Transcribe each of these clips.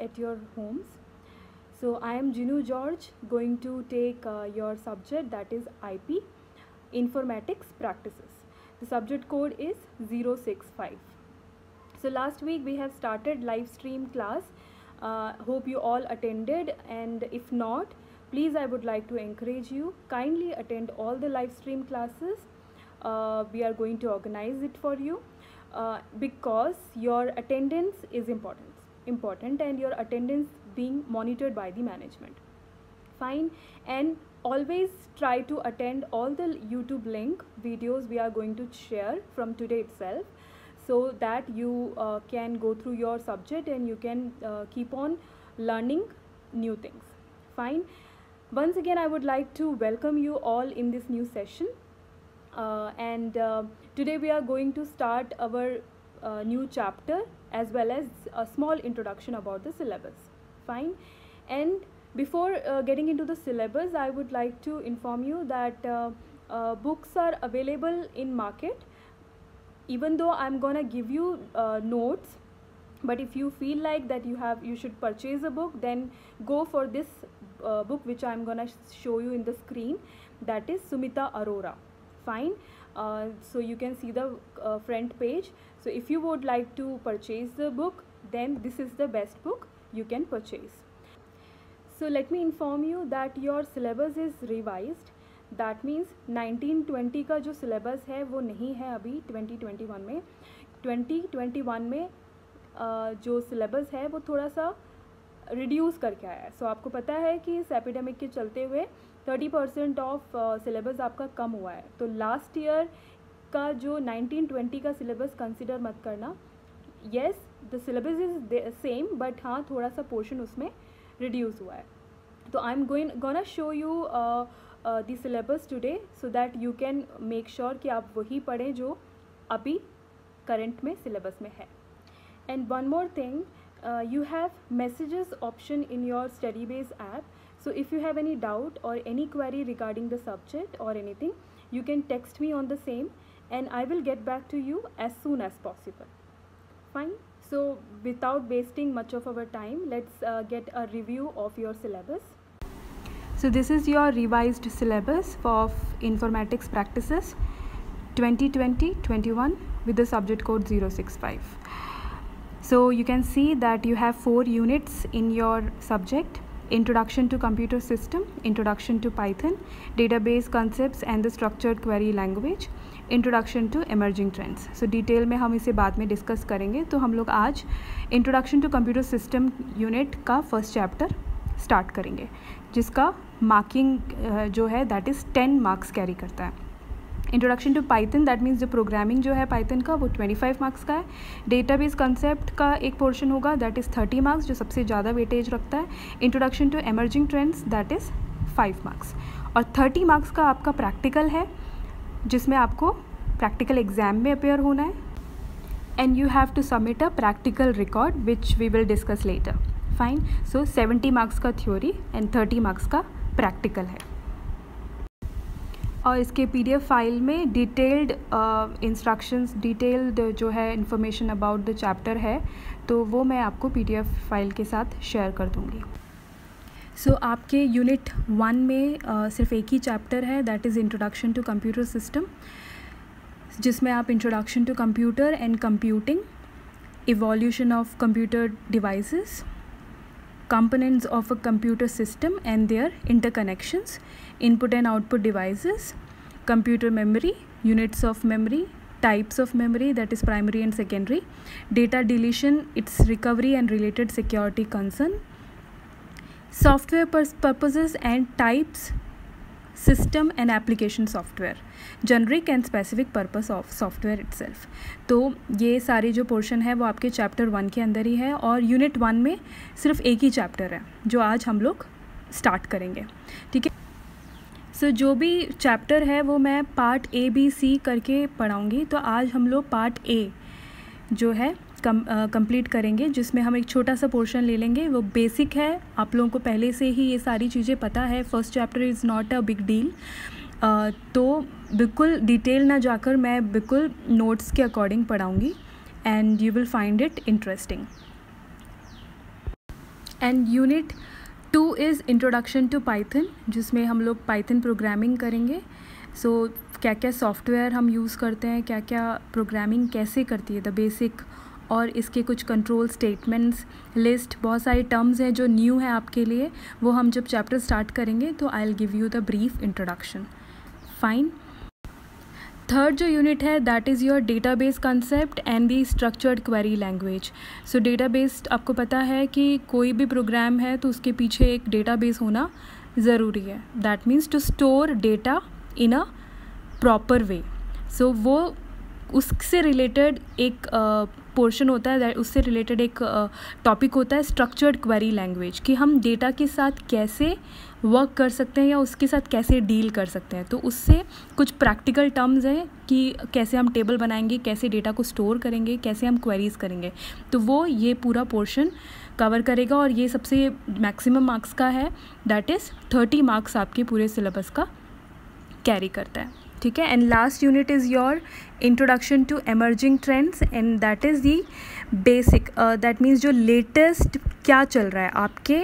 at your homes. So I am Jinu George going to take uh, your subject that is IP Informatics Practices. The subject code is 065. So last week we have started live stream class. Uh, hope you all attended and if not, please I would like to encourage you kindly attend all the live stream classes. Uh, we are going to organize it for you uh, because your attendance is important important and your attendance being monitored by the management fine and always try to attend all the youtube link videos we are going to share from today itself so that you uh, can go through your subject and you can uh, keep on learning new things fine once again i would like to welcome you all in this new session uh, and uh, today we are going to start our a new chapter as well as a small introduction about the syllabus fine and before uh, getting into the syllabus i would like to inform you that uh, uh books are available in market even though i'm gonna give you uh, notes but if you feel like that you have you should purchase a book then go for this uh, book which i'm gonna show you in the screen that is sumita arora fine so you can see the uh, front page. So if you would like to purchase the book, then this is the best book you can purchase. So let me inform you that your syllabus is revised. that means 1920 ka jo syllabus hai wo nahi hai abhi 2021 mein 2021 mein uh, jo syllabus hai wo thoda sa reduce करके आया है सो so, आपको पता है कि इस epidemic के चलते हुए थर्टी परसेंट ऑफ सिलेबस आपका कम हुआ है तो लास्ट ईयर का जो नाइनटीन ट्वेंटी का सिलेबस कंसिडर मत करना yes the syllabus is same but हाँ थोड़ा सा पोर्शन उसमें रिड्यूस हुआ है तो I am going gonna show you the syllabus today so that you can make sure कि आप वही पढ़ें जो अभी करेंट में सिलेबस में है and one more thing you have messages option in your study base app So if you have any doubt or any query regarding the subject or anything, you can text me on the same and I will get back to you as soon as possible. Fine. So without wasting much of our time, let's uh, get a review of your syllabus. So this is your revised syllabus of informatics practices 2020-21 with the subject code 065. So you can see that you have four units in your subject Introduction to Computer System, Introduction to Python, Database Concepts and the Structured Query Language, introduction to emerging trends so detail में हम इसे बाद में discuss करेंगे तो हम लोग आज introduction to computer system unit का फर्स्ट चैप्टर स्टार्ट करेंगे जिसका मार्किंग जो है that is ten marks carry करता है introduction to Python that means जो प्रोग्रामिंग जो है पाइथन का वो ट्वेंटी फाइव मार्क्स का है डेटाबेस कंसेप्ट का एक पोर्शन होगा दैट इज़ थर्टी मार्क्स जो सबसे ज़्यादा वेटेज रखता है introduction to emerging trends that is five marks और थर्टी मार्क्स का आपका प्रैक्टिकल है जिसमें आपको प्रैक्टिकल एग्जाम में अपेयर होना है and you have to submit a practical record which we will discuss later fine so seventy marks का थ्योरी एंड थर्टी मार्क्स का प्रैक्टिकल है और इसके पीडीएफ फाइल में डिटेल्ड इंस्ट्रक्शंस डिटेल्ड जो है इन्फॉर्मेशन अबाउट द चैप्टर है तो वो मैं आपको पीडीएफ फाइल के साथ शेयर कर दूँगी सो so, आपके यूनिट वन में आ, uh, सिर्फ एक ही चैप्टर है that is introduction to computer system जिसमें आप introduction to computer and computing evolution of computer devices components of a computer system and their interconnections input and output devices, computer memory, units of memory, types of memory that is primary and secondary, data deletion, its recovery and related security concern, software purposes and types, system and application software generic and specific purpose of software itself तो ये सारे जो portion है वो आपके chapter one के अंदर ही है और यूनिट वन में सिर्फ एक ही चैप्टर है जो आज हम लोग स्टार्ट करेंगे ठीक है सो so, जो भी चैप्टर है वो मैं पार्ट ए बी सी करके पढ़ाऊँगी तो आज हम लोग पार्ट ए जो है कम कंप्लीट करेंगे जिसमें हम एक छोटा सा पोर्शन ले लेंगे वो बेसिक है आप लोगों को पहले से ही ये सारी चीज़ें पता है first chapter is not a big deal तो बिल्कुल डिटेल ना जाकर मैं बिल्कुल नोट्स के अकॉर्डिंग पढ़ाऊँगी and you will find it interesting and unit two is introduction to Python जिसमें हम लोग पाइथन प्रोग्रामिंग करेंगे सो so, क्या क्या सॉफ्टवेयर हम यूज़ करते हैं क्या क्या प्रोग्रामिंग कैसे करती है द बेसिक और इसके कुछ कंट्रोल स्टेटमेंट्स लिस्ट बहुत सारे टर्म्स हैं जो न्यू हैं आपके लिए वो हम जब चैप्टर स्टार्ट करेंगे तो I'll give you the brief introduction fine third जो यूनिट है that is your database concept and the structured query language so database आपको पता है कि कोई भी प्रोग्राम है तो उसके पीछे एक डेटा बेस होना ज़रूरी है that means to store data in a proper way so वो उससे रिलेटेड एक पोर्शन होता है उससे रिलेटेड एक टॉपिक होता है स्ट्रक्चर्ड क्वेरी लैंग्वेज कि हम डेटा के साथ कैसे वर्क कर सकते हैं या उसके साथ कैसे डील कर सकते हैं तो उससे कुछ प्रैक्टिकल टर्म्स हैं कि कैसे हम टेबल बनाएंगे कैसे डेटा को स्टोर करेंगे कैसे हम क्वेरीज करेंगे तो वो ये पूरा पोर्शन कवर करेगा और ये सबसे मैक्सिमम मार्क्स का है दैट इज़ थर्टी मार्क्स आपके पूरे सिलेबस का कैरी करता है ठीक है and last unit is your introduction to emerging trends and that is the basic that means जो लेटेस्ट क्या चल रहा है आपके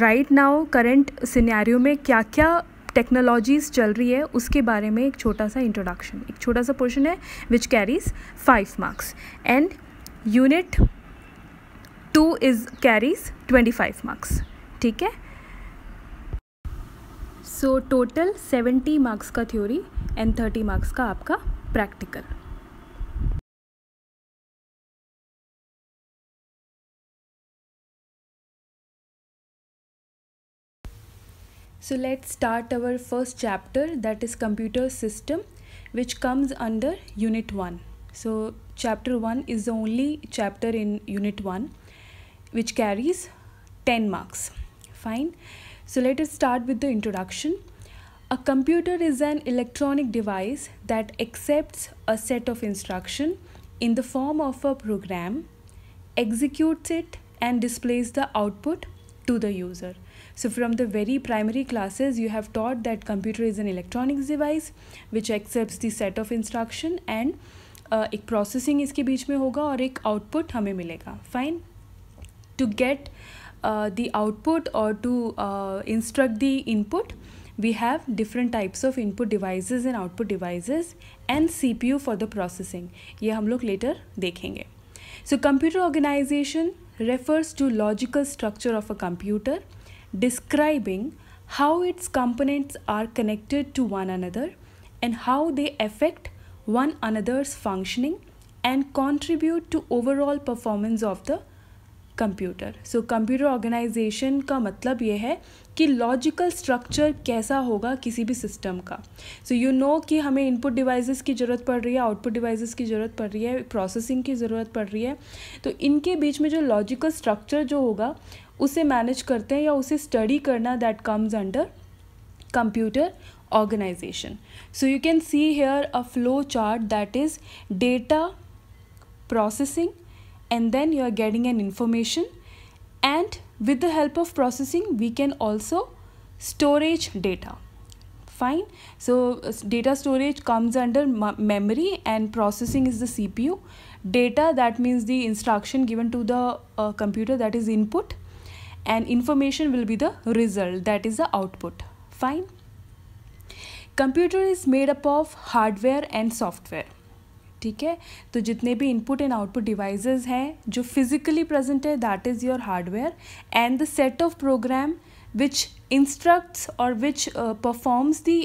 राइट नाउ करेंट सिनेरियो में क्या क्या टेक्नोलॉजीज़ चल रही है उसके बारे में एक छोटा सा इंट्रोडक्शन एक छोटा सा पोर्शन है which carries five marks and unit two is carries twenty five marks ठीक है सो टोटल सेवेंटी मार्क्स का थ्योरी एंड थर्टी मार्क्स का आपका practical So let's start our first chapter that is computer system which comes under unit 1. So chapter 1 is the only chapter in unit 1 which carries 10 marks. Fine. So let us start with the introduction. A computer is an electronic device that accepts a set of instruction in the form of a program, executes it and displays the output to the user. So from the very primary classes you have taught that computer is an electronics device which accepts the set of instruction and uh, processing is बीच में होगा और एक output हमें milega. fine to get uh, the output or to uh, instruct the input we have different types of input devices and output devices and CPU for the processing ये हम लोग later देखेंगे So computer organization refers to logical structure of a computer describing how its components are connected to one another and how they affect one another's functioning and contribute to overall performance of the computer. So computer organization का मतलब ये है कि logical structure कैसा होगा किसी भी system का सो यू नो कि हमें इनपुट डिवाइसेस की ज़रूरत पड़ रही है आउटपुट डिवाइसेस की ज़रूरत पड़ रही है प्रोसेसिंग की ज़रूरत पड़ रही है तो इनके बीच में जो लॉजिकल स्ट्रक्चर जो होगा उसे मैनेज करते हैं या उसे स्टडी करना that comes under computer organisation so you can see here a flow chart that is data processing and then you are getting an information and With the help of processing, we can also storage data. Fine. So uh, data storage comes under memory and processing is the CPU. Data, that means the instruction given to the uh, computer that is input and information will be the result that is the output. Fine. Computer is made up of hardware and software ठीक है तो जितने भी input and output devices हैं जो physically present है that is your hardware and the set of program which instructs और which performs the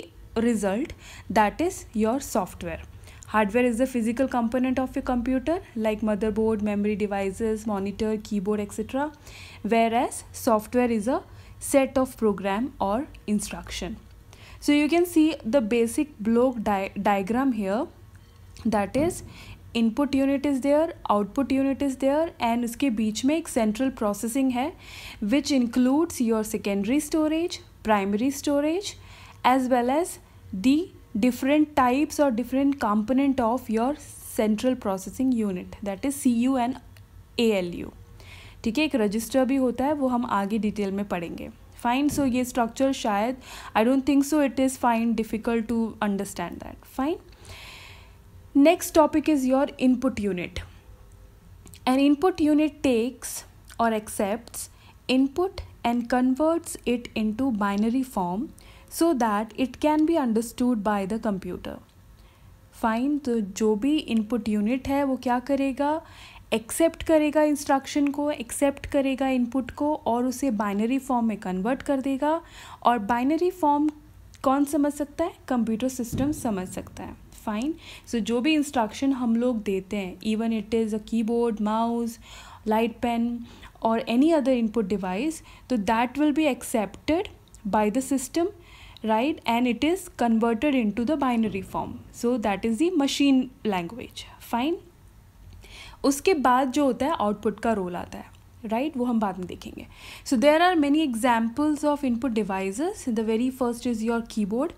result that is your software hardware is the physical component of your computer like motherboard memory devices monitor board etcetera whereas software is a set of program और instruction so you can see the basic block diagram here that is input unit is there output unit is there and उसके बीच में एक central processing है which includes your secondary storage primary storage as well as the different component of your central processing unit that is C U and A L U ठीक है एक register भी होता है वो हम आगे डिटेल में पढ़ेंगे फाइन सो ये स्ट्रक्चर शायद I don't think so it is fine difficult to understand that fine next topic is your input unit an input unit takes और accept input and converts it into binary form so that it can be understood by the computer fine तो जो भी input unit है वो क्या करेगा accept करेगा instruction को एक्सेप्ट करेगा इनपुट को और उसे बाइनरी फॉर्म में कन्वर्ट कर देगा और बाइनरी फॉर्म कौन समझ सकता है कंप्यूटर सिस्टम समझ सकता है फाइन सो जो भी इंस्ट्रक्शन हम लोग देते हैं even it is a keyboard mouse light pen और एनी अदर इनपुट डिवाइस तो that will be accepted the system right and it is converted into the binary form so that is the machine language fine उसके बाद जो होता है output का role आता है राइट right? वो हम बाद में देखेंगे so there are many examples of input devices the very first is your keyboard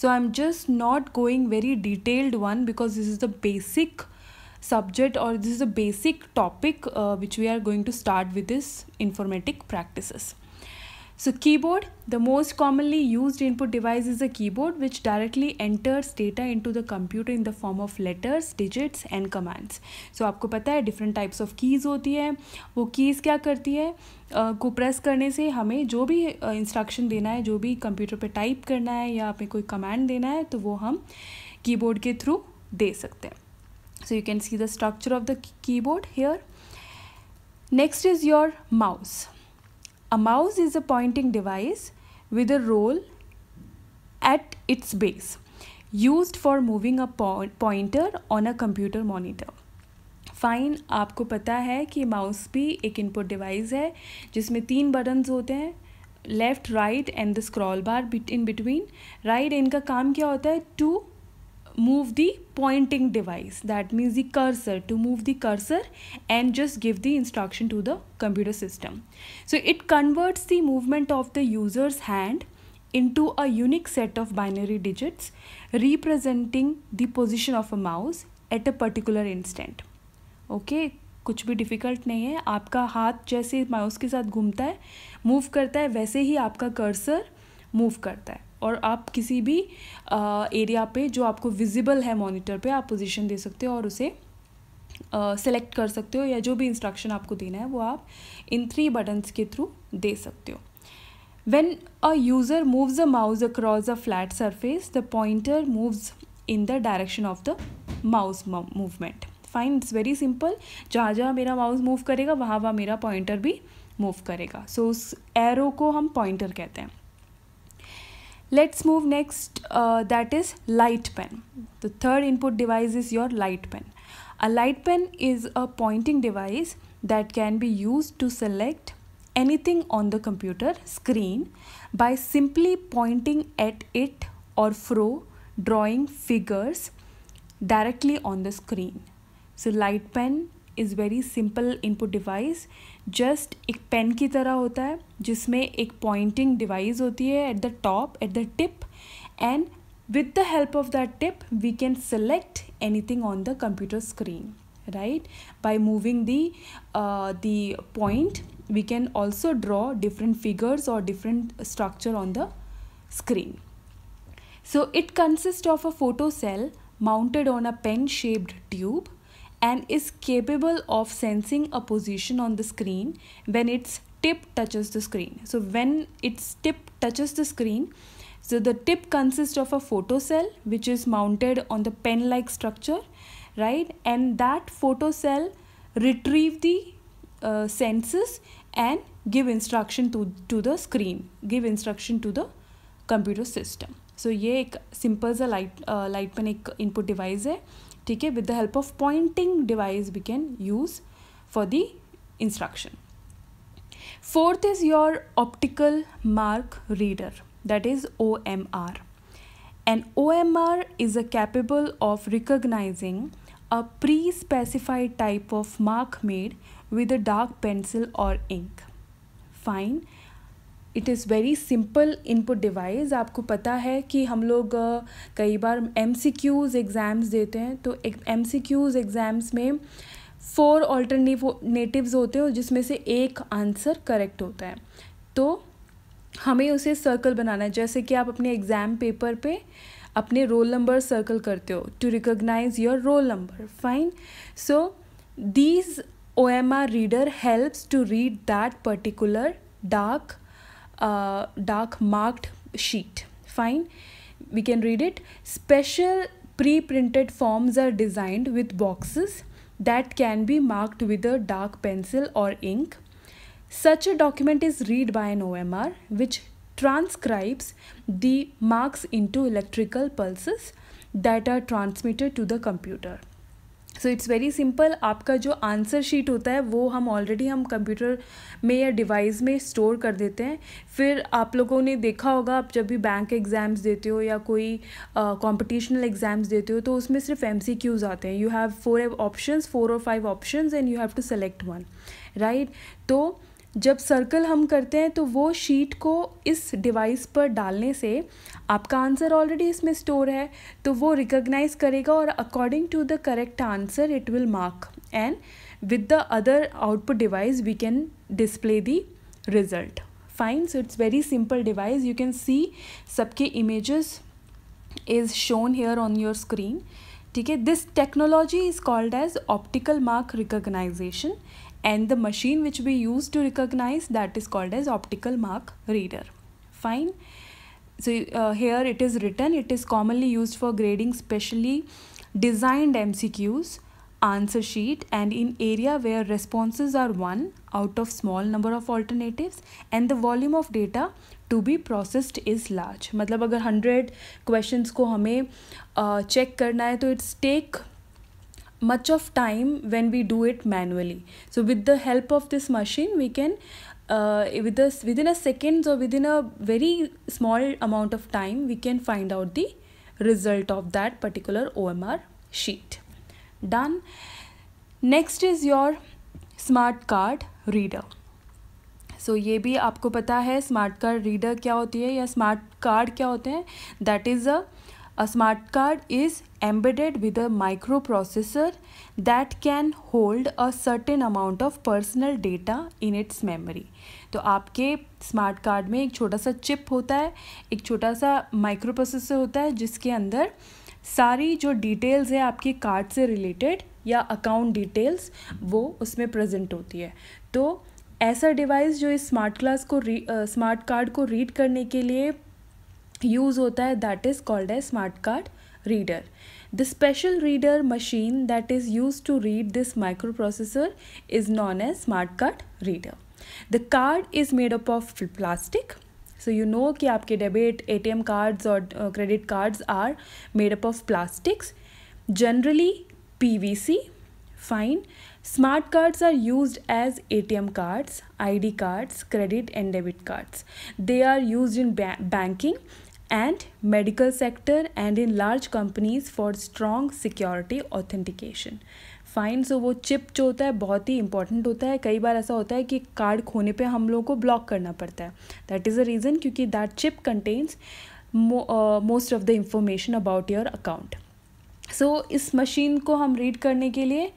so I am just not going very detailed one because this is the basic subject और this is the basic topic which we are going to start with this informatic informatic So keyboard, the most commonly used input device is a keyboard which directly enters data into the computer in the form of letters, digits and commands. So आपको पता है different types of keys होती है वो keys क्या करती है uh, को press करने से हमें जो भी uh, instruction देना है जो भी computer पर type करना है या हमें कोई command देना है तो वो हम keyboard के through दे सकते हैं so you can see the structure of the keyboard here next is your mouse A mouse is a pointing device with a roll at its base used for moving a pointer on a computer monitor. Fine आपको पता है कि mouse भी एक input device है जिसमें तीन buttons होते हैं left right and the scroll bar in between right इनका काम क्या होता है to move the pointing device that means the cursor to move the cursor and just give the instruction to the computer system so it converts the movement of the user's hand into a unique set of binary digits representing the position of a mouse at a particular instant okay कुछ भी difficult नहीं है आपका हाथ जैसे mouse के साथ घूमता है मूव करता है वैसे ही आपका कर्सर मूव करता है और आप किसी भी एरिया पे जो आपको विजिबल है मॉनिटर पे आप पोजीशन दे सकते हो और उसे सेलेक्ट uh, कर सकते हो या जो भी इंस्ट्रक्शन आपको देना है वो आप इन थ्री बटन्स के थ्रू दे सकते हो when a user moves a mouse across a flat surface the pointer moves in the direction of the mouse movement fine it's very simple जहाँ जहाँ मेरा माउस मूव करेगा वहाँ वहाँ मेरा पॉइंटर भी मूव करेगा सो so, उस एरो को हम पॉइंटर कहते हैं Let's move next uh, that is light pen. The third input device is your light pen. A light pen is a pointing device that can be used to select anything on the computer screen by simply pointing at it or fro drawing figures directly on the screen. So light pen is very simple input device just एक pen की तरह होता है जिसमें एक Poynting device होती है at the top at the tip and with the help of that tip we can select anything on the computer screen right by moving the the point we can also draw different figures और different structure on the screen so it consist of a photo cell mounted on a pen shaped tube and is capable of sensing a position on the screen when its tip touches the screen. So when its tip touches the screen, so the tip consists of a photocell which is mounted on the pen-like structure, right? And that photocell retrieve the uh, senses and give instruction to, to the screen, give instruction to the computer system. so, ये एक simple सा light light pen एक input device है TK with the help of pointing device we can use for the instruction. Fourth is your optical mark reader that is OMR. And OMR is a capable of recognizing a pre-specified type of mark made with a dark pencil or ink. Fine. It is very simple input device आपको पता है कि हम लोग कई बार M C Qs exams देते हैं तो एम सी क्यूज़ एग्ज़ाम्स में फोर ऑल्टरनेटिव्स होते हैं जिसमें से एक आंसर करेक्ट होता है तो हमें उसे सर्कल बनाना है जैसे कि आप अपने एग्ज़ाम पेपर पे अपने रोल नंबर सर्कल करते हो to recognise your roll number fine so these O M R reader helps to read that particular dark A dark marked sheet fine we can read it special pre-printed forms are designed with boxes that can be marked with a dark pencil or ink such a document is read by an omr which transcribes the marks into electrical pulses that are transmitted to the computer so it's very simple आपका जो answer sheet होता है वो हम already हम computer में या device में स्टोर कर देते हैं फिर आप लोगों ने देखा होगा आप जब भी बैंक एग्ज़ाम्स देते हो या कोई कॉम्पिटिशनल एग्ज़ाम्स देते हो तो उसमें सिर्फ एम सी क्यूज़ आते हैं you have four option four और five option and you have to select one right तो जब सर्कल हम करते हैं तो वो शीट को इस डिवाइस पर डालने से आपका आंसर ऑलरेडी इसमें स्टोर है तो वो रिकोगनाइज करेगा और according to the correct answer it will mark and with the other output device we can display the result fine so it's very simple device you can see सबके images is shown here on your screen ठीक है this technology is called as optical mark recognition and the machine which we use to recognise that is called as optical mark reader fine so uh, here it is written it is commonly used for grading specially designed mcqs answer sheet and in area where responses are one out of small number of alternatives and the volume of data to be processed is large. मतलब अगर hundred questions को हमें check uh, करना है तो it's take much of time when we do it manually so with the help of this machine we can uh, with this within a second or within a very small amount of time we can find out the result of that particular omr sheet done next is your smart card reader so so, ये भी आपको पता है smart card reader क्या होती है या smart card क्या होते हैं that is a smart card is embedded with a microprocessor that can hold a certain amount of personal data in its memory तो आपके स्मार्ट कार्ड में एक छोटा सा चिप होता है एक छोटा सा माइक्रो प्रोसेसर होता है जिसके अंदर सारी जो डिटेल्स है आपके कार्ड से रिलेटेड या अकाउंट डिटेल्स वो उसमें प्रेजेंट होती है तो ऐसा डिवाइस जो इस स्मार्ट क्लास को स्मार्ट कार्ड को रीड करने के लिए यूज़ होता है that is called a smart card reader The special reader machine that is used to read this microprocessor is known as smart card reader. The card is made up of plastic. So you know that your debit, ATM cards or uh, credit cards are made up of plastics. Generally PVC, fine. Smart cards are used as ATM cards, ID cards, credit and debit cards. They are used in banking. and medical sector and in large companies for strong security authentication fine so वो chip जो होता है बहुत ही important होता है कई बार ऐसा होता है कि कार्ड खोने पे हम लोगों को ब्लॉक करना पड़ता है दैट इज़ अ रीज़न क्योंकि that chip contains most of the information about your account so इस मशीन को हम रीड करने के लिए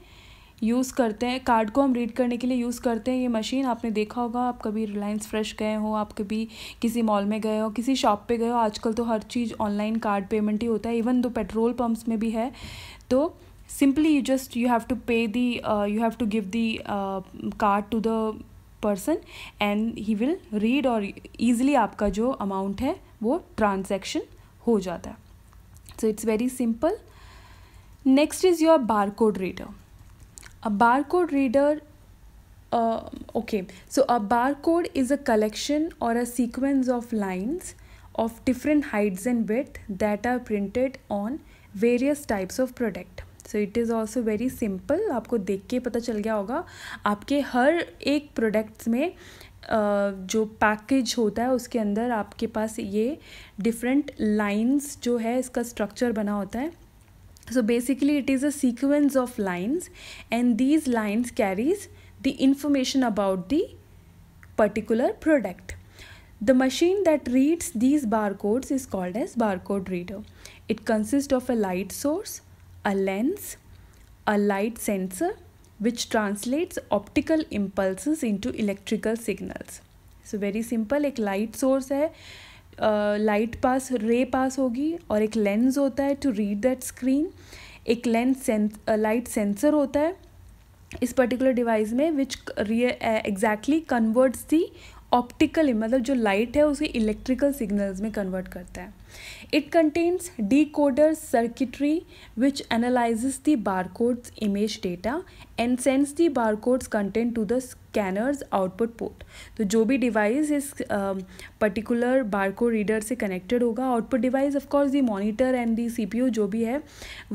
यूज़ करते हैं कार्ड को हम रीड करने के लिए यूज़ करते हैं ये मशीन आपने देखा होगा आप कभी रिलायंस फ्रेश गए हो आप कभी किसी मॉल में गए हो किसी शॉप पे गए हो आजकल तो हर चीज़ ऑनलाइन कार्ड पेमेंट ही होता है इवन दो पेट्रोल पम्प्स में भी है तो simply you just you have to pay the you have to give the card to the person and he will read और ईजिली आपका जो अमाउंट है वो ट्रांजेक्शन हो जाता है so it's very simple next is your bar code reader A barcode reader uh, okay so a barcode is a collection or a sequence of lines of different heights and width that are printed on various types of product so it is also very simple आपको देख के पता चल गया होगा आपके हर एक products में जो पैकेज होता है उसके अंदर आपके पास ये डिफरेंट लाइंस जो है इसका स्ट्रक्चर बना होता है so basically it is a sequence of lines and these lines carries the information about the particular product the machine that reads these barcodes is called as barcode reader it consists of a light source a lens a light sensor which translates optical impulses into electrical signals so very simple like light source है light pass ray pass होगी और एक lens होता है to read that screen एक lens light sensor होता है इस पर्टिकुलर डिवाइस में which exactly converts the optical मतलब जो लाइट है उसे इलेक्ट्रिकल सिग्नल्स में कन्वर्ट करता है it contains decoder circuitry which analyse the barcodes image data and sense the barcodes content to the scanners output port तो जो भी डिवाइस इस पर्टिकुलर बारको रीडर से कनेक्टेड होगा output device of course the monitor and the CPU जो भी है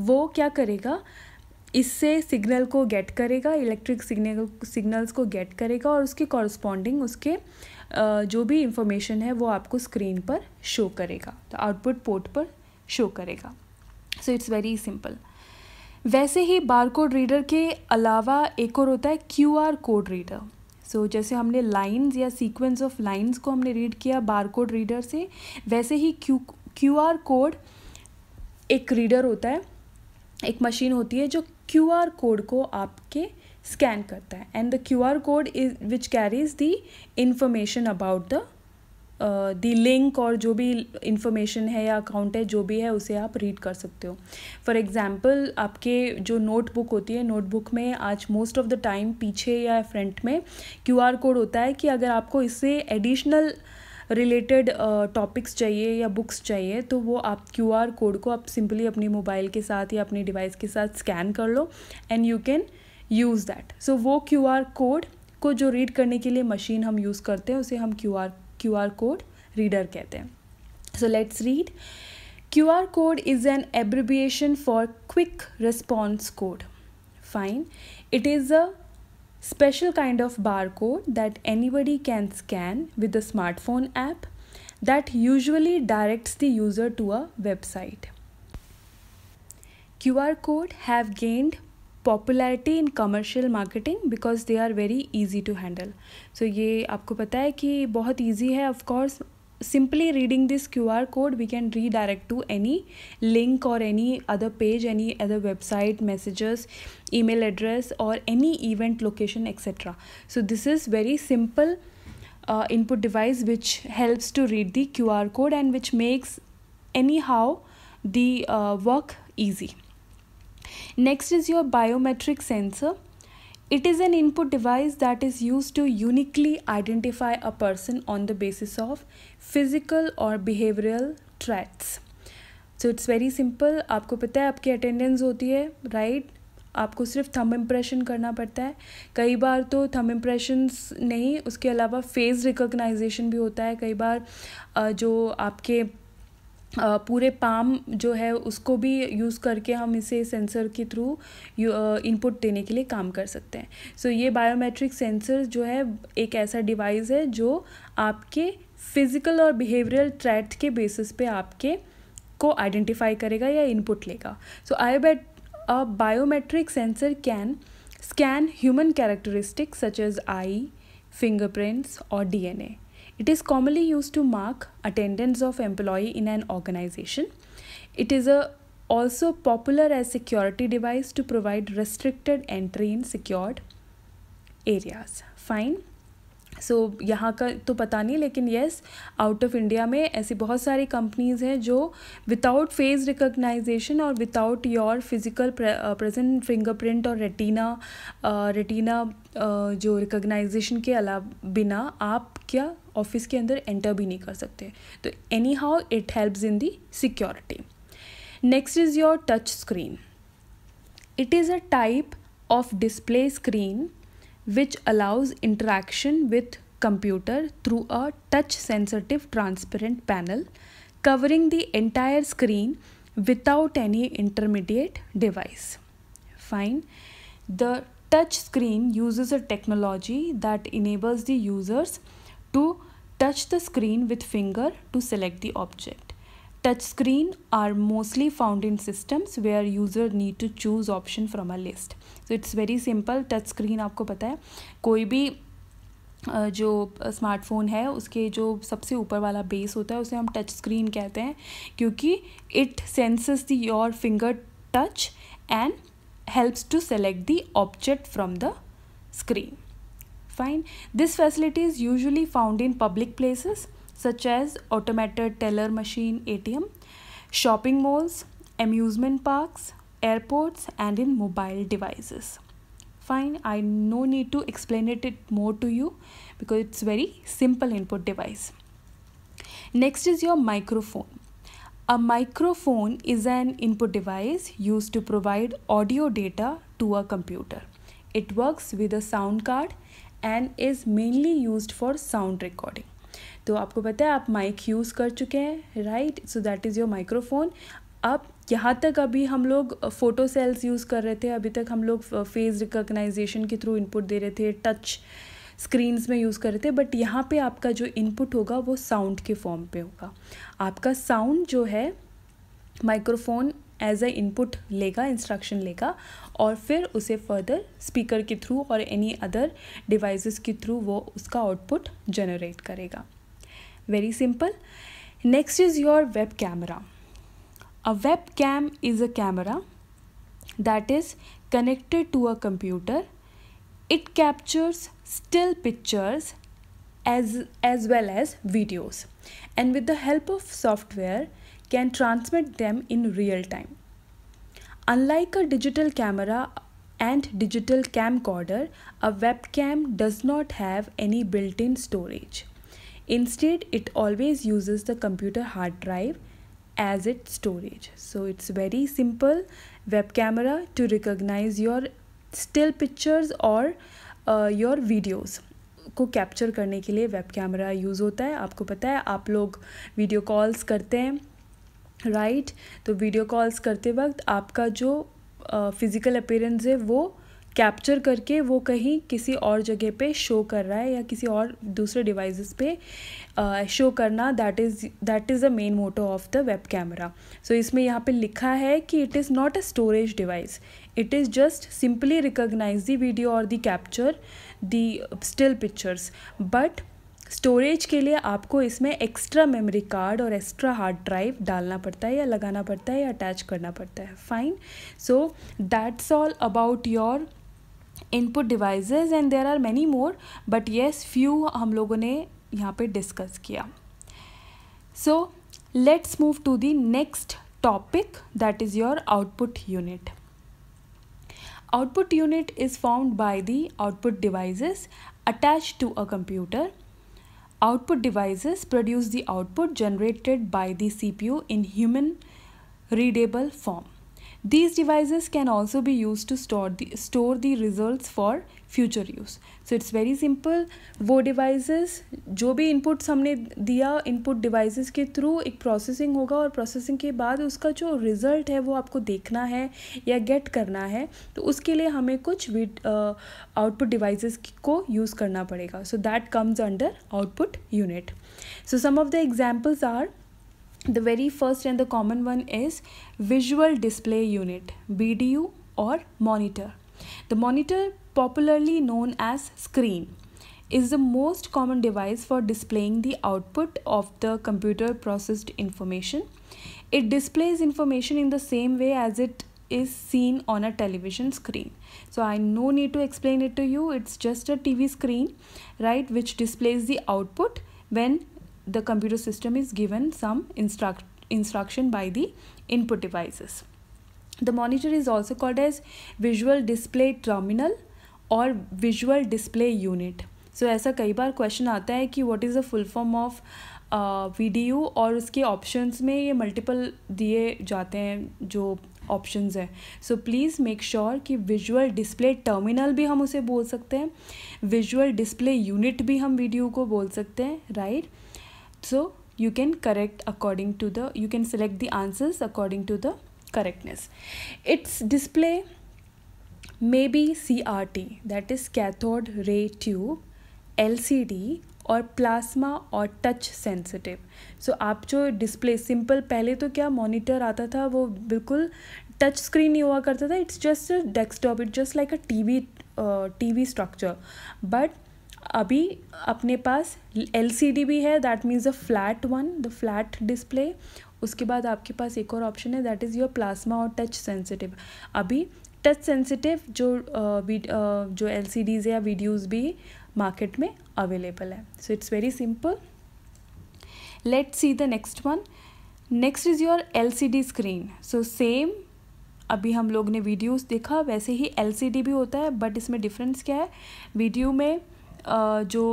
वो क्या करेगा इससे सिग्नल को गेट करेगा इलेक्ट्रिक सिग्नल सिग्नल्स को गेट करेगा और उसके कॉरस्पॉन्डिंग उसके uh, जो भी इंफॉर्मेशन है वो आपको स्क्रीन पर शो करेगा तो आउटपुट पोर्ट पर शो करेगा सो इट्स वेरी सिंपल वैसे ही बारकोड रीडर के अलावा एक और होता है Q R code reader so so, जैसे हमने लाइंस या सीक्वेंस ऑफ लाइंस को हमने रीड किया बार कोड रीडर से वैसे ही क्यू क्यू आर कोड एक रीडर होता है एक मशीन होती है जो क्यू आर कोड को आपके स्कैन करता है and the Q R code is which carries the information about the the link और जो भी इंफॉर्मेशन है या अकाउंट है जो भी है उसे आप रीड कर सकते हो फॉर एग्ज़ाम्पल आपके जो नोटबुक होती है नोटबुक में आज मोस्ट ऑफ़ द टाइम पीछे या फ्रंट में क्यू आर कोड होता है कि अगर आपको इससे एडिशनल रिलेटेड टॉपिक्स चाहिए या बुक्स चाहिए तो वो आप क्यू आर कोड को आप सिंपली अपने मोबाइल के साथ या अपने डिवाइस के साथ स्कैन कर लो and you can use that so वो क्यू आर कोड को जो रीड करने के लिए मशीन हम यूज़ करते हैं उसे हम Q R QR code reader, reader कहते हैं so let's read Q R code is an abbreviation for quick response code fine it is a special kind of barcode that anybody can scan with a smartphone app that usually directs the user to a website QR code have gained popularity in commercial marketing because they are very easy to handle so ये आपको पता है कि बहुत easy है of course simply reading this QR code we can redirect to any link or any other page any other website messages email address or any event location etc so this is very simple uh, input device which helps to read the QR code and which makes anyhow the uh, work easy Next is your biometric sensor. It is an input device that is used to uniquely identify a person on the basis of physical or behavioral traits. So it's very simple. आपको पता है आपकी attendance होती है right? आपको सिर्फ thumb impression करना पड़ता है कई बार तो थम इम्प्रेशंस नहीं उसके अलावा फेस रिकॉग्नाइजेशन भी होता है कई बार जो आपके पूरे पाम जो है उसको भी यूज़ करके हम इसे सेंसर के थ्रू इनपुट देने के लिए काम कर सकते हैं सो so, ये बायोमेट्रिक सेंसर जो है एक ऐसा डिवाइस है जो आपके फिज़िकल और बिहेवियरल ट्रैट के बेसिस पे आपके को आइडेंटिफाई करेगा या इनपुट लेगा so I bet a biometric sensor can scan human characteristics such as eye fingerprints और DNA It is commonly used to mark attendance of employee in an organization. It is a also popular as security device to provide restricted entry in secured areas. Fine. So so, यहाँ का तो पता नहीं लेकिन yes out of India में ऐसी बहुत सारी कंपनीज़ हैं जो विदाउट फेस रिकॉग्नाइजेशन और without your physical present fingerprint और रेटिना रेटिना जो रिकॉग्नाइजेशन के अलावा बिना आप क्या ऑफिस के अंदर एंटर भी नहीं कर सकते तो anyhow it helps in the security next is your touch screen it is a type of display screen which allows interaction with computer through a touch sensitive transparent panel covering the entire screen without any intermediate device fine the touch screen use a technology that enables the users to touch the screen with finger to select the object. Touch screen are mostly found in systems where user need to choose option from a list. So it's very simple. Touch screen aapko pata hai koi bhi जो smartphone है उसके जो सबसे ऊपर वाला base होता है उसे हम टच स्क्रीन कहते हैं क्योंकि it senses the your finger touch and helps to select the object from the screen Fine. This facility is usually found in public places such as automated teller machine ATM, shopping malls, amusement parks, airports and in mobile devices. Fine, I no need to explain it, it more to you because it's very simple input device. Next is your microphone. A microphone is an input device used to provide audio data to a computer. It works with a sound card and is mainly use for sound recording तो आपको पता है आप mic use कर चुके हैं right so that is your microphone अब यहाँ तक अभी हम लोग फ़ोटो सेल्स यूज़ कर रहे थे अभी तक हम लोग फेस रिकग्नाइजेशन के थ्रू इनपुट दे रहे थे टच स्क्रीन्स में यूज़ कर रहे थे बट यहाँ पे आपका जो इनपुट होगा वो साउंड के फॉर्म पे होगा आपका साउंड जो है माइक्रोफोन एज अ इनपुट लेगा इंस्ट्रक्शन लेगा और फिर उसे फर्दर स्पीकर के थ्रू और एनी अदर डिवाइसेस के थ्रू वो उसका आउटपुट जनरेट करेगा very simple next is your web camera a web cam is a camera that is connected to a computer it captures still pictures as as well as videos and with the help of software can transmit them in real time. Unlike a digital camera and digital camcorder, a webcam does not have any built-in storage. Instead, it always uses the computer hard drive as its storage. So it's very simple web camera to recognize your still pictures or uh, your videos. को capture करने के लिए web camera use होता है आपको पता है आप लोग वीडियो कॉल्स करते हैं राइट right? तो वीडियो कॉल्स करते वक्त आपका जो फिज़िकल अपेयरेंस है वो कैप्चर करके वो कहीं किसी और जगह पे शो कर रहा है या किसी और दूसरे डिवाइसेस पे शो uh, करना that is that is the main motto of the web camera so इसमें यहाँ पे लिखा है कि it is not a storage device it is just simply recognise the video और the capture the still pictures but storage के लिए आपको इसमें एक्स्ट्रा मेमोरी कार्ड और एक्स्ट्रा हार्ड ड्राइव डालना पड़ता है या लगाना पड़ता है या अटैच करना पड़ता है fine so that's all about your input devices and there are many more but yes few हम लोगों ने यहाँ पे डिस्कस किया so let's move to the next topic that is your output unit output unit is found by the output devices attach to a computer Output devices produce the output generated by the CPU in human readable form. These devices can also be used to store the, store the results for future use. So it's very simple. wo devices jo bhi inputs हमने diya input devices ke through ek processing hoga aur processing ke baad uska jo result hai wo aapko dekhna hai ya get karna करना है तो उसके लिए हमें uh, output devices ko use karna padega so that comes under output unit so some of the examples are the very first and the common one is visual display unit vdu or monitor the monitor popularly known as screen is the most common device for displaying the output of the computer processed information it displays information in the same way as it is seen on a television screen so i no need to explain it to you it's just a tv screen right which displays the output when the computer system is given some instruct instruction by the input devices. The monitor is also called as visual display terminal or visual display unit. so, ऐसा कई बार question आता है कि what is the full form of V D U और उसके options में ये multiple दिए जाते हैं जो ऑप्शंस हैं सो प्लीज़ मेक श्योर कि विजुअल डिस्प्ले टर्मिनल भी हम उसे बोल सकते हैं विजुअल डिस्प्ले यूनिट भी हम वीडियो को बोल सकते हैं right right? So you can correct according to the, you can select the answers according to the correctness. Its display may be CRT that is cathode ray tube, LCD और plasma और touch sensitive so आप जो display simple पहले तो क्या monitor आता था वो बिल्कुल टच स्क्रीन नहीं हुआ करता था it's just desktop it's just like a TV TV structure but अभी अपने पास एल भी है that means a flat one the flat display उसके बाद आपके पास एक और ऑप्शन है दैट इज़ योर प्लाज्मा और टच सेंसिटिव अभी टच सेंसिटिव जो जो एल सी या वीडियोज़ भी मार्केट में अवेलेबल है so it's very simple let see the next one next is your L C D screen so same अभी हम लोग ने वीडियोस देखा वैसे ही एल भी होता है बट इसमें डिफरेंस क्या है वीडियो में जो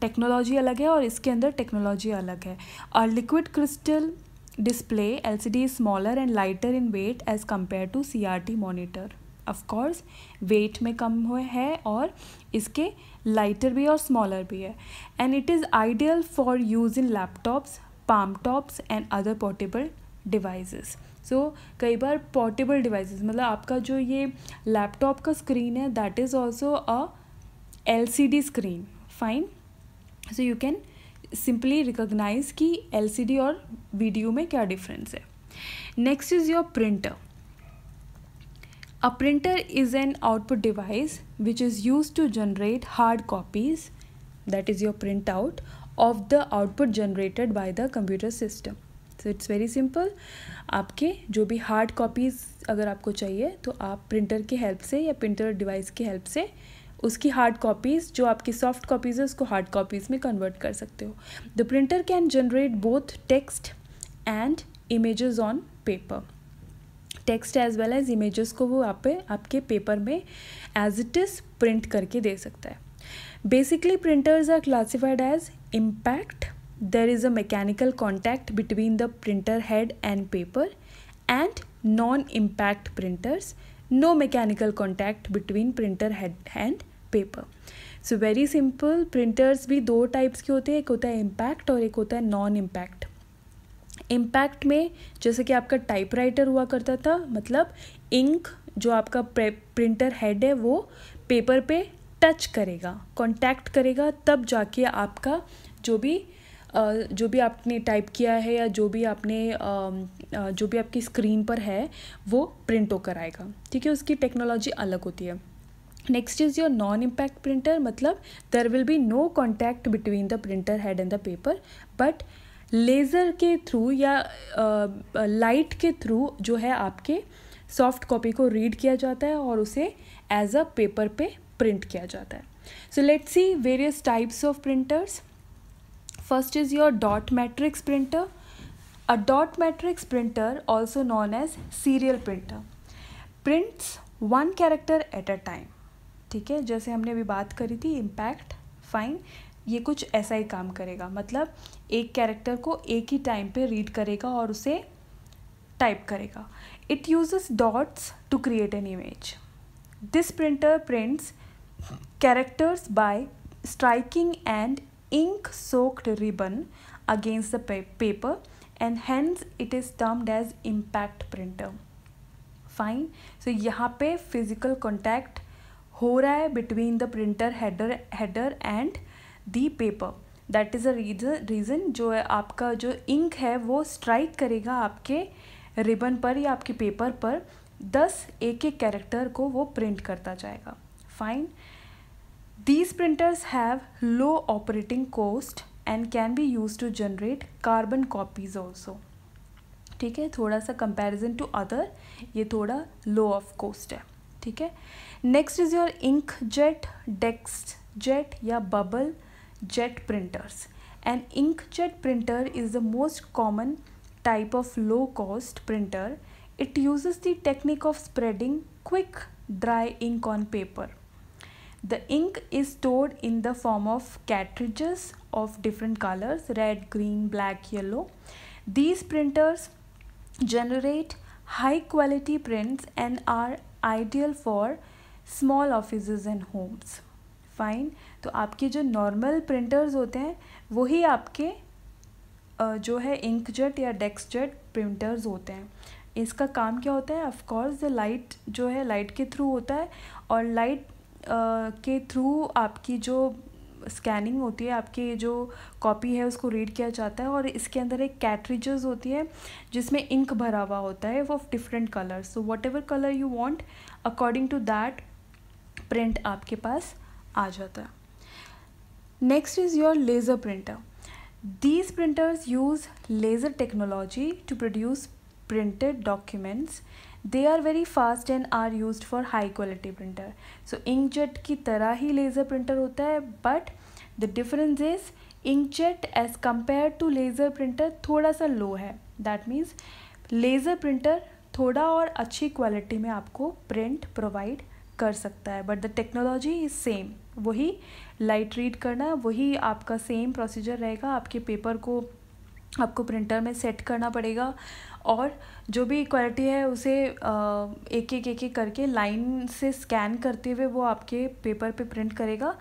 टेक्नोलॉजी अलग है और इसके अंदर टेक्नोलॉजी अलग है और liquid crystal display L C D smaller and lighter in weight as compare to C R T monitor of course weight में कम हुए है और इसके लाइटर भी और स्मॉलर भी है and it is ideal for use in laptops palm tops and other portable devices so कई बार पोर्टेबल डिवाइसेस मतलब आपका जो ये लैपटॉप का स्क्रीन है that is also a lcd screen fine so you can simply recognize कि lcd और video में क्या difference है next is your printer A printer is an output device which is used to generate hard copies, that is your printout, of the output generated by the computer system. So it's very simple आपके जो भी hard copies अगर आपको चाहिए तो आप printer की help से या प्रिंटर डिवाइस की हेल्प से उसकी हार्ड कॉपीज़ जो आपकी सॉफ्ट कॉपीज़ है उसको हार्ड कॉपीज़ में कन्वर्ट कर सकते हो the printer can generate both text and images on paper text as well as images को वो आप पे आपके पेपर में एज इट इज़ प्रिंट करके दे सकता है basically printers are classified as impact there is a mechanical contact between the printer head and paper and non impact printers no mechanical contact between printer head and paper so very simple printers भी दो types के होते हैं एक होता है impact और एक होता है नॉन इम्पैक्ट इम्पैक्ट में जैसे कि आपका टाइपराइटर हुआ करता था मतलब इंक जो आपका प्रिंटर हेड है वो पेपर पे टच करेगा कांटेक्ट करेगा तब जाके आपका जो भी जो भी आपने टाइप किया है या जो भी आपने जो भी आपकी स्क्रीन पर है वो प्रिंट होकर आएगा ठीक है उसकी टेक्नोलॉजी अलग होती है next is your non-impact printer matlab मतलब there will be no contact between the printer head and the paper but laser के थ्रू या लाइट uh, uh, के थ्रू जो है आपके सॉफ्ट कॉपी को रीड किया जाता है और उसे एज अ पेपर पे प्रिंट किया जाता है so let's see various types of printers first is your dot matrix printer a dot matrix printer also known as serial printer prints one character at a time ठीक है जैसे हमने अभी बात करी थी इम्पैक्ट फाइन ये कुछ ऐसा ही काम करेगा मतलब एक कैरेक्टर को एक ही टाइम पे रीड करेगा और उसे टाइप करेगा it uses dots to create an image this printer prints characters by striking and ink soaked ribbon against the paper and hence it is termed as impact printer fine so यहाँ पे physical contact हो रहा है between the printer header header and the paper that is a reason reason जो है आपका जो ink है वो स्ट्राइक करेगा आपके रिबन पर या आपके पेपर पर दस एक एक कैरेक्टर को वो प्रिंट करता जाएगा fine these printers have low operating cost and can be use to generate carbon copies also ठीक है थोड़ा सा कंपेरिजन टू अदर ये थोड़ा लो ऑफ कॉस्ट है ठीक है Next is your inkjet, jet या bubble jet printers. An inkjet printer is the most common type of low cost printer. It uses the technique of spreading quick dry ink on paper. The ink is stored in the form of cartridges of different colors red, green, black, yellow. These printers generate high quality prints and are ideal for small office and homes fine तो आपके जो normal printers होते हैं वही आपके जो है inkjet या डेस्कजेट प्रिंटर्स होते हैं इसका काम क्या होता है ऑफकोर्स द लाइट जो है लाइट के थ्रू होता है और लाइट के थ्रू आपकी जो स्कैनिंग होती है आपकी जो कॉपी है उसको रीड किया जाता है और इसके अंदर एक कैटरिजेस होती है जिसमें इंक भरा हुआ होता है वो of different colours so whatever colour you want according to that print आपके पास आ जाता है next is your laser printer these printers use laser technology to produce printed documents they are very fast and are use for high quality printer so ink inkjet की तरह ही laser printer होता है but the difference is ink inkjet as compare to laser printer थोड़ा सा लो है that means laser printer थोड़ा और अच्छी क्वालिटी में आपको प्रिंट प्रोवाइड कर सकता है but the technology is same वही लाइट रीड करना वही आपका सेम प्रोसीजर रहेगा आपके पेपर को आपको प्रिंटर में सेट करना पड़ेगा और जो भी क्वालिटी है उसे एक एक एक एक करके लाइन से स्कैन करते हुए वो आपके पेपर पे प्रिंट करेगा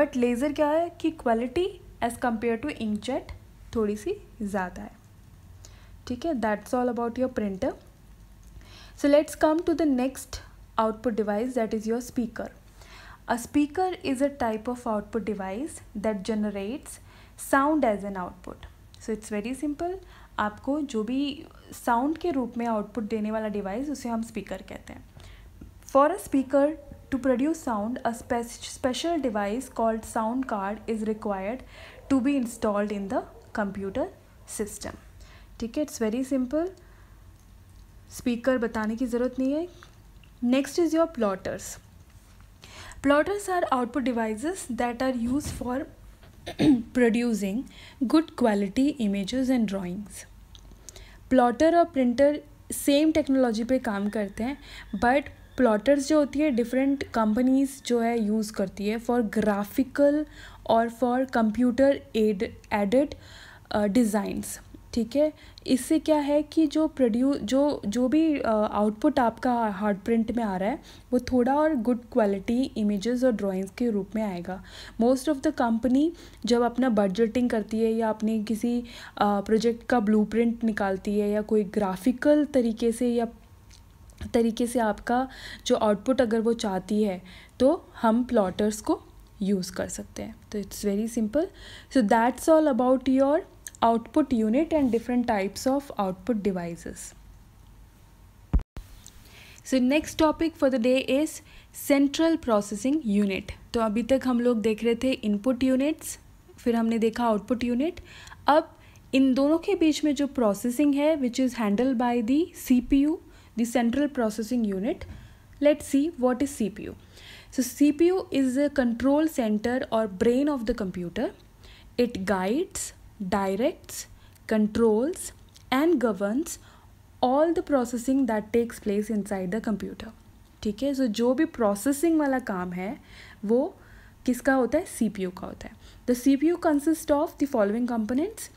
बट लेज़र क्या है कि quality as compare to inkjet थोड़ी सी ज़्यादा है ठीक है that's all about your printer so let's come to the next output device that is your speaker. A speaker is a type of output device that generates sound as an output. So it's very simple. आपको जो भी sound के रूप में output देने वाला device उसे हम स्पीकर कहते हैं for a speaker to produce sound a special device called sound card is required to be installed in the computer system ठीक है इट्स वेरी सिंपल स्पीकर बताने की ज़रूरत नहीं है Next is your plotters. Plotters are output devices that are used for producing good quality images and drawings. Plotter और printer same technology पे काम करते हैं बट प्लॉटर्स जो होती है डिफरेंट कंपनीज जो है यूज़ करती है फॉर ग्राफिकल और for computer aid edit designs ठीक है इससे क्या है कि जो प्रोड्यू जो जो भी आउटपुट आपका हार्ड प्रिंट में आ रहा है वो थोड़ा और गुड क्वालिटी इमेजेस और ड्राइंग्स के रूप में आएगा मोस्ट ऑफ द कंपनी जब अपना बजटिंग करती है या अपने किसी प्रोजेक्ट का ब्लूप्रिंट निकालती है या कोई ग्राफिकल तरीके से या तरीके से आपका जो आउटपुट अगर वो चाहती है तो हम प्लॉटर्स को यूज़ कर सकते हैं तो it's very simple so that's all about your output unit and different types of output devices. So next topic for the day is central processing unit तो अभी तक हम लोग देख रहे थे इनपुट यूनिट्स फिर हमने देखा आउटपुट यूनिट अब इन दोनों के बीच में जो प्रोसेसिंग है which is handle by the C P U the central processing unit let see what is C P U so C P U is the control centre और brain of the computer it guides directs, controls, and governs all the processing that takes place inside the computer. ठीक है सो जो भी processing वाला काम है वो किसका होता है सी का होता है the C P U consist of the following components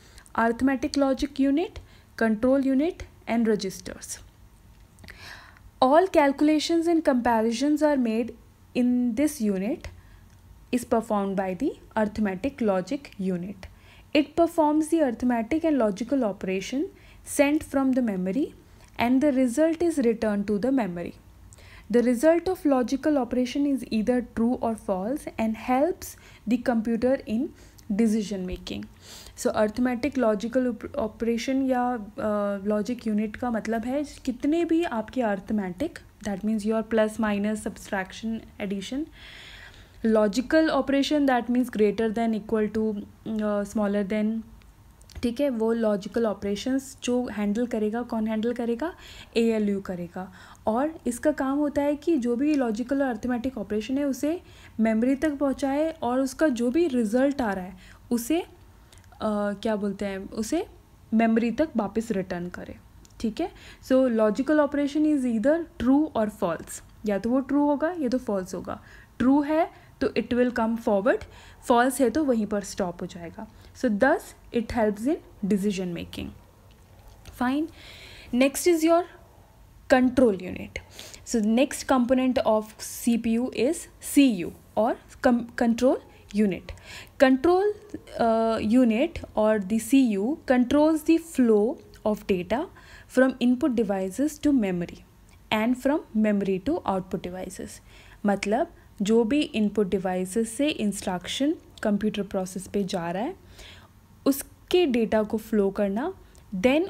arithmetic logic unit control unit and registers all calculation and comparisons are made in this unit is perform by the arithmetic logic unit It performs the arithmetic and logical operation sent from the memory and the result is returned to the memory. The result of logical operation is either true or false and helps the computer in decision making. so arithmetic logical op- operation ya uh, logic unit ka matlab hai kitne bhi aapke arithmetic that means your plus minus subtraction addition uh, logical operation that means greater than equal to smaller than ठीक है वो logical operations जो handle करेगा कौन handle करेगा ए L you करेगा और इसका काम होता है कि जो भी लॉजिकल और अर्थमेटिक ऑपरेशन है उसे मेमोरी तक पहुंचाए और उसका जो भी रिजल्ट आ रहा है उसे आ, क्या बोलते हैं उसे मेमोरी तक वापस रिटर्न करे ठीक है सो लॉजिकल ऑपरेशन इज़ इधर ट्रू और फॉल्स या तो वो ट्रू होगा या तो फॉल्स होगा ट्रू है तो it will come forward false है तो वहीं पर स्टॉप हो जाएगा so thus it helps in decision making fine next is your control unit so next component of C P U is C U और कंट्रोल यूनिट कंट्रोल यूनिट और the C U control the flow of data from input devices to memory and from memory to output devices मतलब जो भी input devices से instruction computer process पे जा रहा है उसके डेटा को फ्लो करना देन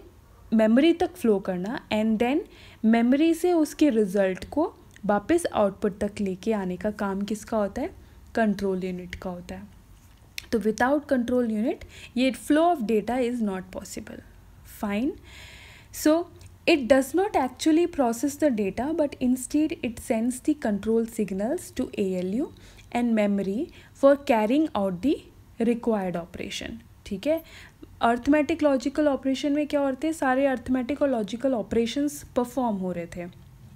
मेमोरी तक फ्लो करना एंड देन मेमोरी से उसके रिज़ल्ट को वापस आउटपुट तक लेके आने का काम किसका होता है कंट्रोल यूनिट का होता है तो विदाउट कंट्रोल यूनिट ये flow of data is not possible fine so It does not actually process the data but instead it sends the control signals to ALU and memory for carrying out the required operation. ठीक है arithmetic logical operation में क्या होते हैं सारे arithmetic और logical operations perform हो रहे थे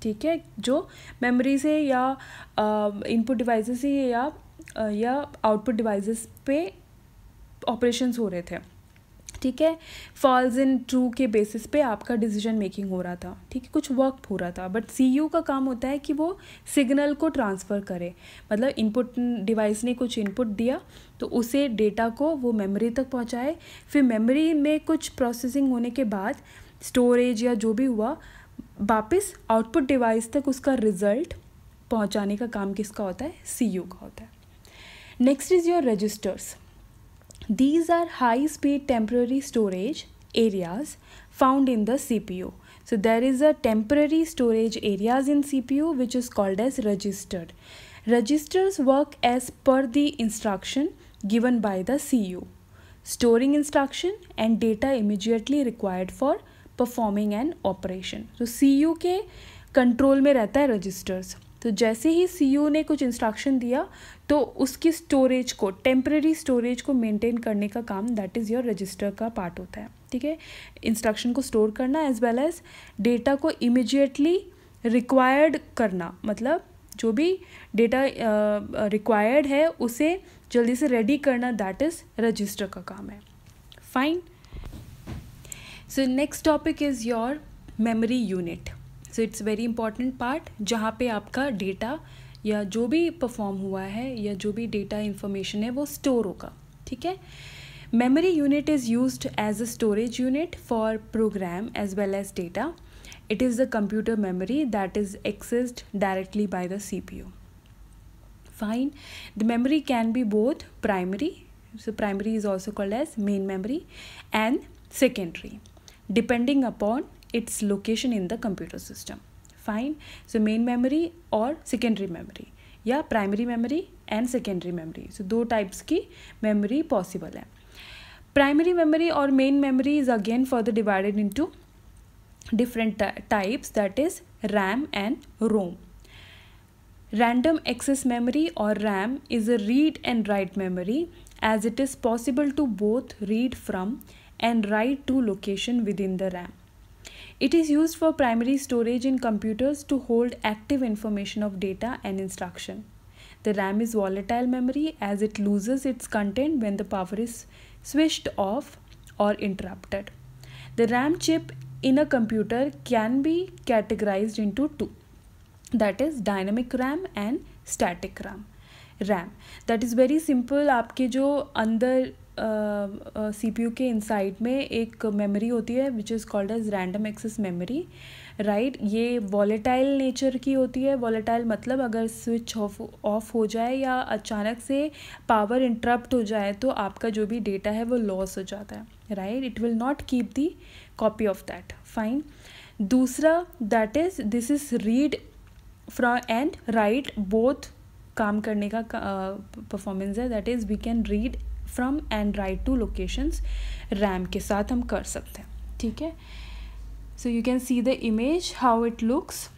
ठीक है जो मेमोरी से या इनपुट डिवाइसेस से या या आउटपुट डिवाइसेस पे ऑपरेशंस हो रहे थे ठीक है फॉल्स इन ट्रू के बेसिस पे आपका डिसीजन मेकिंग हो रहा था ठीक है कुछ वर्क हो रहा था बट सी यू का काम होता है कि वो सिग्नल को ट्रांसफ़र करे मतलब इनपुट डिवाइस ने कुछ इनपुट दिया तो उसे डेटा को वो मेमोरी तक पहुँचाए फिर मेमोरी में कुछ प्रोसेसिंग होने के बाद स्टोरेज या जो भी हुआ वापस आउटपुट डिवाइस तक उसका रिजल्ट पहुंचाने का काम किसका होता है सी का होता है next is your registers These are high speed temporary storage areas found in the CPU. So there is a temporary storage areas in CPU which is called as register. Registers work as per the instruction given by the CU. Storing instruction and data immediately required for performing an operation. So CU ke control control में रहता hai registers. तो जैसे ही सी e ने कुछ instruction दिया तो उसकी storage को टेम्प्रेरी स्टोरेज को मेंटेन करने का काम दैट इज़ योर रजिस्टर का पार्ट होता है ठीक है इंस्ट्रक्शन को स्टोर करना एज वेल एज डेटा को इमिजिएटली रिक्वायर्ड करना मतलब जो भी डेटा रिक्वायर्ड uh, है उसे जल्दी से रेडी करना दैट इज़ रजिस्टर का काम है fine so next topic is your memory unit so it's very important part जहाँ पे आपका डेटा या जो भी परफॉर्म हुआ है या जो भी डेटा इंफॉर्मेशन है वो स्टोर होगा ठीक है memory unit is use as a storage unit for program as well as data it is the computer memory that is access directly by the C P U fine the memory can be both primary so primary is also called as main memory and secondary depending upon its location in the computer system fine so main memory or secondary memory Yeah, primary memory and secondary memory. So दो types की memory possible. Primary memory or main memory is again further divided into different types that is RAM and ROM. Random access memory or RAM is a read and write memory as it is possible to both read from and write to location within the RAM. It is used for primary storage in computers to hold active information of data and instruction. The RAM is volatile memory as it loses its content when the power is switched off or interrupted. The RAM chip in a computer can be categorized into two that is dynamic RAM and static RAM. RAM that is very simple. आपके जो अंदर C P U के inside में एक memory होती है which is called as random access memory right ये volatile nature की होती है वॉलेटाइल मतलब अगर स्विच ऑफ ऑफ हो जाए या अचानक से पावर इंटरप्ट हो जाए तो आपका जो भी डेटा है वो लॉस हो जाता है right it will not keep the copy of that fine दूसरा that is this is read from and write both काम करने का परफॉर्मेंस है that is we can read from and write to locations RAM के साथ हम कर सकते हैं ठीक है so you can see the image how it looks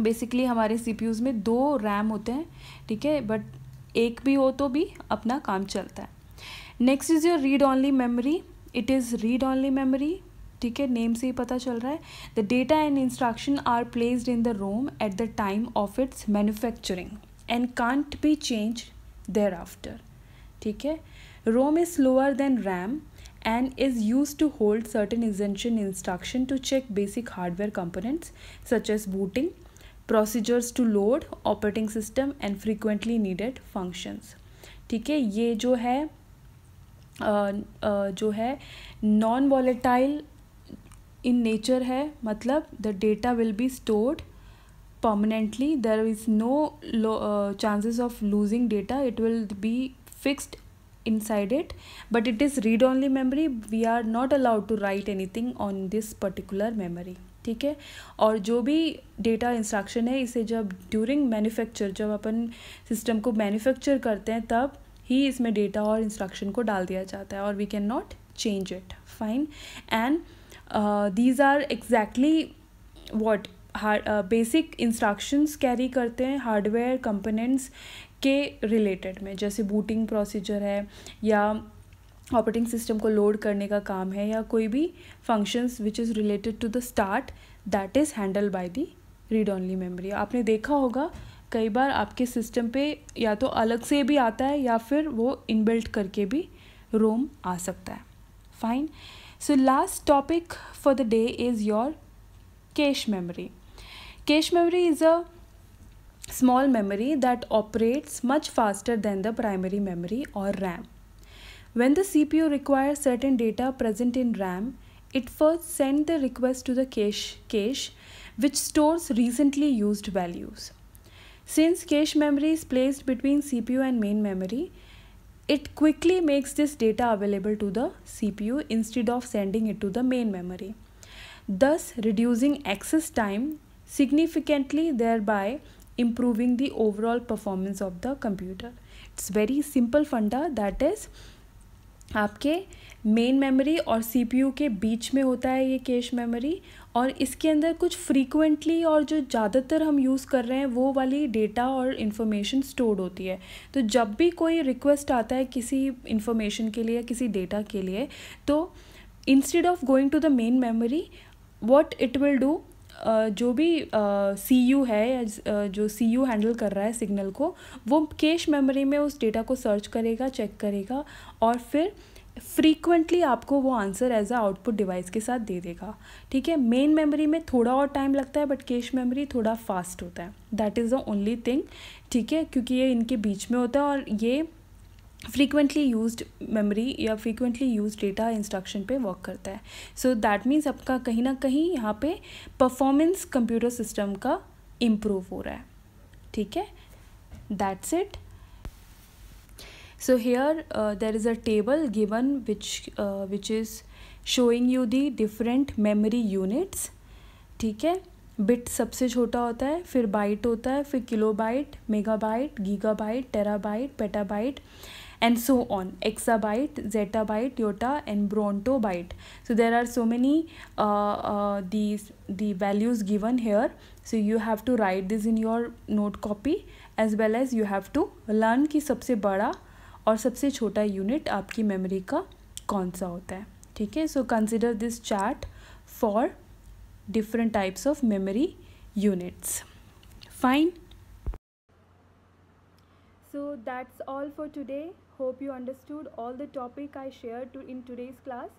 basically हमारे सी में दो रैम होते हैं ठीक है बट एक भी हो तो भी अपना काम चलता है next is your read only memory it is read only memory ठीक है नेम से ही पता चल रहा है the data and instruction are placed in the ROM at the time of its manufacturing and can't be change thereafter ठीक है ROM is slower than RAM and is used to hold certain extension instruction to check basic hardware components such as booting, procedures to load, operating system and frequently needed functions. ठीक है ये जो है आ, आ, जो है non volatile इन nature है मतलब the data will be permanently there is no uh, chances of losing data it will be fixed inside it but it is read only memory we are not allowed to write anything on this particular memory ठीक है और जो भी data instruction है इसे जब during manufacture जब अपन system को मैन्युफैक्चर करते हैं तब ही इसमें डेटा और इंस्ट्रक्शन को डाल दिया जाता है और we can not change it fine and these are exactly what हार बेसिक इंस्ट्रक्शंस कैरी करते हैं हार्डवेयर कंपोनेंट्स के रिलेटेड में जैसे बूटिंग प्रोसीजर है या ऑपरेटिंग सिस्टम को लोड करने का काम है या कोई भी functions which is related to the start that is handle by the read only memory आपने देखा होगा कई बार आपके सिस्टम पे या तो अलग से भी आता है या फिर वो इनबिल्ट करके भी रोम आ सकता है fine so last topic for the day is your cache memory cache memory is a small memory that operates much faster than the primary memory or RAM. When the CPU requires certain data present in RAM, it first sends the request to the cache, cache which stores recently used values. Since cache memory is placed between CPU and main memory, it quickly makes this data available to the CPU instead of sending it to the main memory, thus reducing access time significantly thereby improving the overall performance of the computer it's very simple फंडा that is आपके main memory और CPU के बीच में होता है ये cache memory और इसके अंदर कुछ फ्रीक्वेंटली और जो ज़्यादातर हम यूज़ कर रहे हैं वो वाली डेटा और इन्फॉर्मेशन स्टोर्ड होती है तो जब भी कोई रिक्वेस्ट आता है किसी इन्फॉर्मेशन के लिए किसी डेटा के लिए तो instead of going to the main memory what it will do जो भी सी यू है जो सी यू हैंडल कर रहा है सिग्नल को वो केश मेमोरी में उस डेटा को सर्च करेगा चेक करेगा और फिर फ्रीक्वेंटली आपको वो answer as a output device के साथ दे देगा ठीक है मेन मेमोरी में थोड़ा और टाइम लगता है बट कैश मेमोरी थोड़ा फास्ट होता है that is the only thing ठीक है क्योंकि ये इनके बीच में होता है और ये फ्रीक्वेंटली यूज मेमोरी या फ्रीक्वेंटली यूज डेटा इंस्ट्रक्शन पे वर्क करता है सो दैट मीन्स आपका कहीं ना कहीं यहाँ पे परफॉर्मेंस कंप्यूटर सिस्टम का इम्प्रूव हो रहा है ठीक है that's it so here there is a table given which which is showing you the different memory units ठीक है बिट सबसे छोटा होता है फिर बाइट होता है फिर kilobyte megabyte gigabyte terabyte petabyte and so on exabyte zettabyte iota and brontobyte so there are so many uh, uh, these the values given here so you have to write this in your note copy as well as you have to learn ki sabse bada aur sabse छोटा unit aapki memory ka kaun sa hota hai theek hai so consider this chart for different types of memory units fine So that's all for today. hope you understood all the topic I shared to in today's class.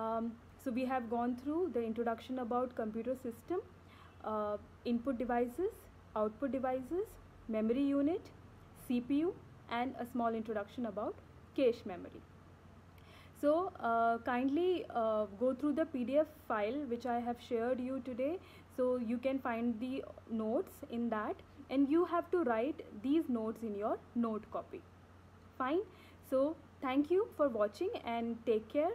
Um, so we have gone through the introduction about computer system, uh, input devices, output devices, memory unit, CPU and a small introduction about cache memory. So uh, kindly uh, go through the PDF file which I have shared you today so you can find the notes in that and you have to write these notes in your note copy fine so thank you for watching and take care